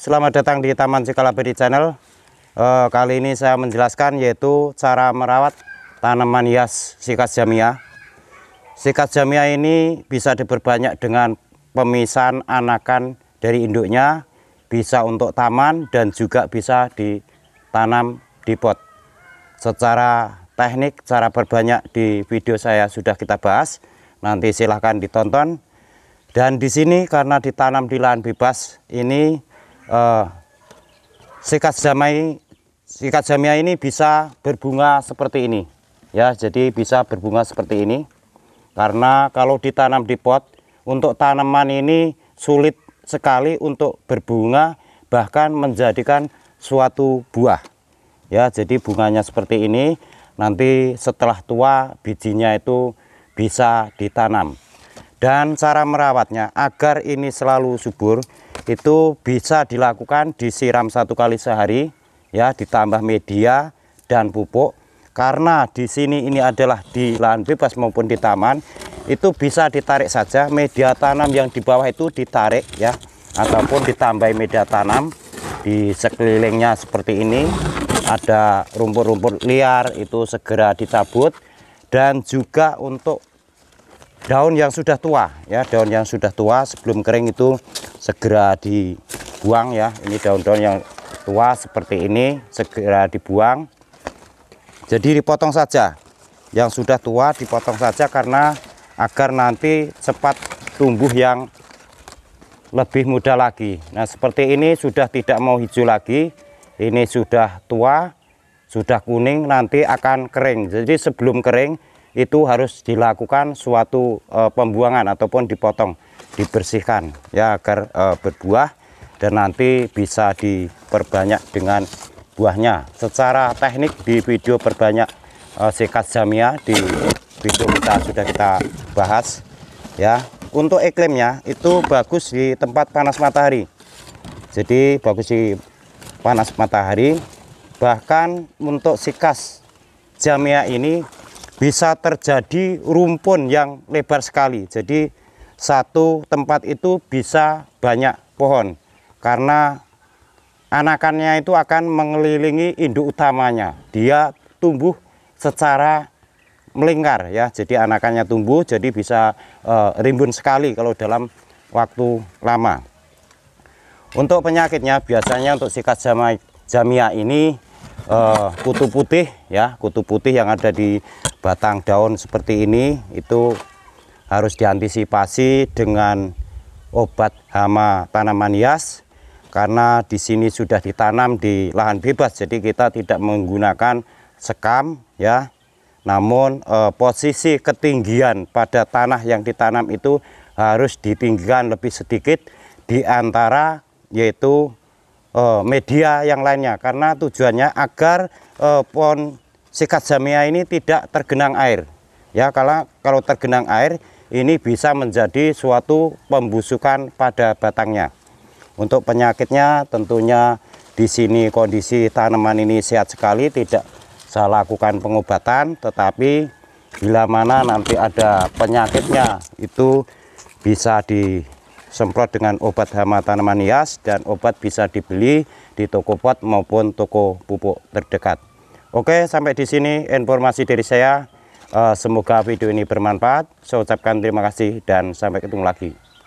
Selamat datang di Taman Cikalaberi Channel eh, Kali ini saya menjelaskan yaitu cara merawat tanaman hias sikat jamia Sikat jamia ini bisa diperbanyak dengan pemisahan anakan dari induknya Bisa untuk taman dan juga bisa ditanam di pot Secara teknik, cara perbanyak di video saya sudah kita bahas Nanti silahkan ditonton dan di sini karena ditanam di lahan bebas ini uh, sikat jamai sikat jamia ini bisa berbunga seperti ini ya jadi bisa berbunga seperti ini karena kalau ditanam di pot untuk tanaman ini sulit sekali untuk berbunga bahkan menjadikan suatu buah ya jadi bunganya seperti ini nanti setelah tua bijinya itu bisa ditanam dan cara merawatnya agar ini selalu subur itu bisa dilakukan disiram satu kali sehari ya ditambah media dan pupuk karena di sini ini adalah di lahan bebas maupun di taman itu bisa ditarik saja media tanam yang di bawah itu ditarik ya ataupun ditambah media tanam di sekelilingnya seperti ini ada rumput-rumput liar itu segera ditabut dan juga untuk daun yang sudah tua ya daun yang sudah tua sebelum kering itu segera dibuang ya ini daun-daun yang tua seperti ini segera dibuang jadi dipotong saja yang sudah tua dipotong saja karena agar nanti cepat tumbuh yang lebih mudah lagi nah seperti ini sudah tidak mau hijau lagi ini sudah tua sudah kuning nanti akan kering jadi sebelum kering itu harus dilakukan suatu e, pembuangan ataupun dipotong, dibersihkan ya agar e, berbuah dan nanti bisa diperbanyak dengan buahnya. Secara teknik di video perbanyak e, eh, sikat jamia di video kita sudah kita bahas ya. Untuk iklimnya itu bagus di tempat panas matahari. Jadi bagus di panas matahari bahkan untuk sikas jamia ini bisa terjadi rumpun yang lebar sekali. Jadi satu tempat itu bisa banyak pohon karena anakannya itu akan mengelilingi induk utamanya. Dia tumbuh secara melingkar ya. Jadi anakannya tumbuh jadi bisa e, rimbun sekali kalau dalam waktu lama. Untuk penyakitnya biasanya untuk sikat jamia ini uh, kutu putih ya kutu putih yang ada di batang daun seperti ini itu harus diantisipasi dengan obat hama tanaman hias karena di sini sudah ditanam di lahan bebas jadi kita tidak menggunakan sekam ya namun eh, posisi ketinggian pada tanah yang ditanam itu harus ditinggikan lebih sedikit di antara yaitu uh, media yang lainnya karena tujuannya agar uh, pohon sikat jamia ini tidak tergenang air ya kalau kalau tergenang air ini bisa menjadi suatu pembusukan pada batangnya untuk penyakitnya tentunya di sini kondisi tanaman ini sehat sekali tidak saya lakukan pengobatan tetapi bila mana nanti ada penyakitnya itu bisa di semprot dengan obat hama tanaman hias dan obat bisa dibeli di toko pot maupun toko pupuk terdekat. Oke, sampai di sini informasi dari saya. Eh, semoga video ini bermanfaat. Saya ucapkan terima kasih dan sampai ketemu lagi.